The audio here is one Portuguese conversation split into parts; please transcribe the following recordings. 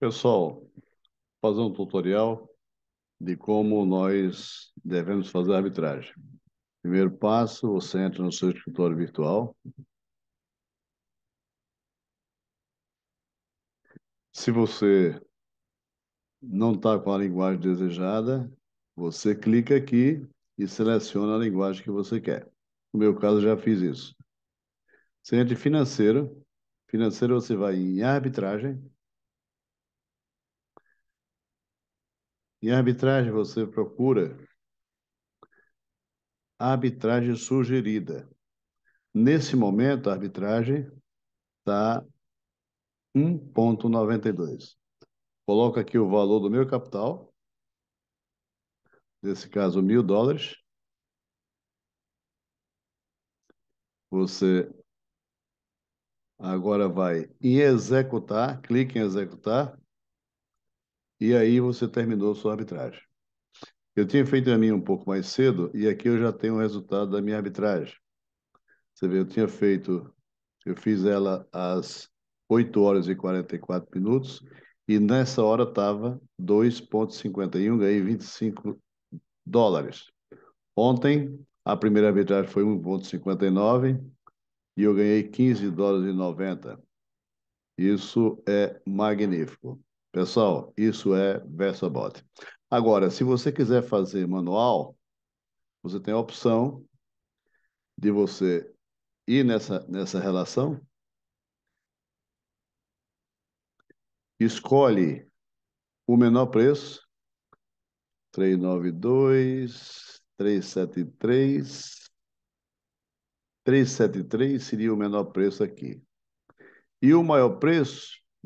Pessoal, fazer um tutorial de como nós devemos fazer a arbitragem. Primeiro passo, você entra no seu escritório virtual. Se você não está com a linguagem desejada, você clica aqui e seleciona a linguagem que você quer. No meu caso, já fiz isso. Você entra em financeiro. Financeiro, você vai em arbitragem E a arbitragem você procura a arbitragem sugerida. Nesse momento, a arbitragem está 1,92. Coloca aqui o valor do meu capital, nesse caso, mil dólares. Você agora vai em executar, clique em executar e aí você terminou sua arbitragem. Eu tinha feito a minha um pouco mais cedo e aqui eu já tenho o resultado da minha arbitragem. Você vê, eu tinha feito, eu fiz ela às 8 horas e 44 minutos e nessa hora estava 2,51, ganhei 25 dólares. Ontem, a primeira arbitragem foi 1,59 e eu ganhei 15 dólares e 90. Isso é magnífico. Pessoal, isso é VersaBot. Agora, se você quiser fazer manual, você tem a opção de você ir nessa, nessa relação, escolhe o menor preço, 392, 373, 373 seria o menor preço aqui. E o maior preço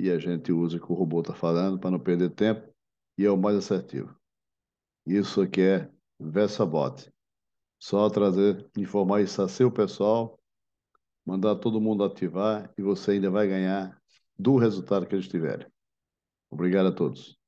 e a gente usa o que o robô está falando para não perder tempo e é o mais assertivo. Isso aqui é VersaBot. Só trazer, informar isso a seu pessoal, mandar todo mundo ativar e você ainda vai ganhar do resultado que eles tiverem. Obrigado a todos.